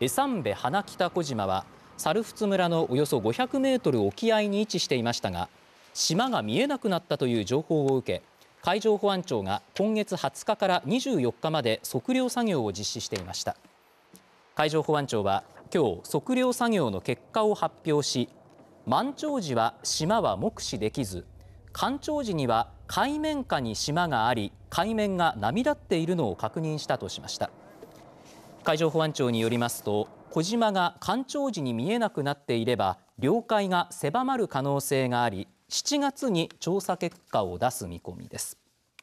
江山部花北小島は猿払村のおよそ500メートル沖合に位置していましたが島が見えなくなったという情報を受け海上保安庁が今月20日から24日まで測量作業を実施していました海上保安庁は今日測量作業の結果を発表し満潮時は島は目視できず干潮時には海面下に島があり海面が波立っているのを確認したとしました。海上保安庁によりますと小島が干潮時に見えなくなっていれば領海が狭まる可能性があり7月に調査結果を出す見込みです。